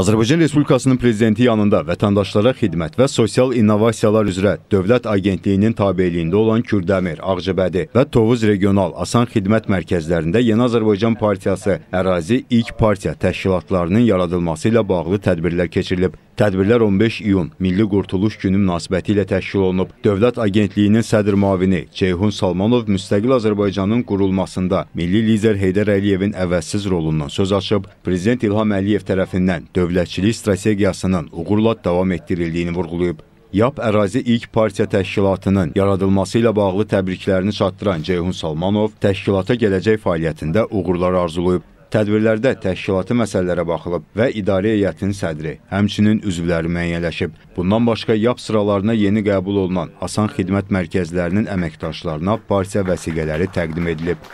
Azərbaycan Respublikasının prezidenti yanında vətəndaşlara xidmət və sosial innovasiyalar üzrə Dövlət Agentliyinin tabeliyində olan Kürdəmir, Ağcabədi və Tovuz regional asan xidmət mərkəzlərində Yeni Azərbaycan Partiyası ərazi ilk partiya təşkilatlarının yaradılması ilə bağlı tədbirlər keçirilib. Tədbirlər 15 iyun Milli Qurtuluş Günü münasibəti ilə təşkil olunub. Dövlət Agentliyinin sədr müavini Ceyhun Salmanov müstəqil Azərbaycanın qurulmasında milli lider Heydər Əliyevin əvəzsiz rolundan söz açıb, prezident İlham Əliyev tərəfindən dövlətçilik strategiyasının uğurla davam etdirildiyini vurğulayıb. YAP Ərazi İlk Partiya Təşkilatının yaradılması ilə bağlı təbriklərini çatdıran Ceyhun Salmanov təşkilata gələcək fəaliyyətində uğurlar arzulayıb. Tədbirlərdə təşkilati məsələlərə baxılıb və idarə heyətinin sədri, həmçinin üzvləri müəyyənləşib. Bundan başqa YAP sıralarına yeni qəbul olunan Hasan Xidmət Mərkəzlərinin əməkdaşlarına partiya vəsiqələri təqdim edilib.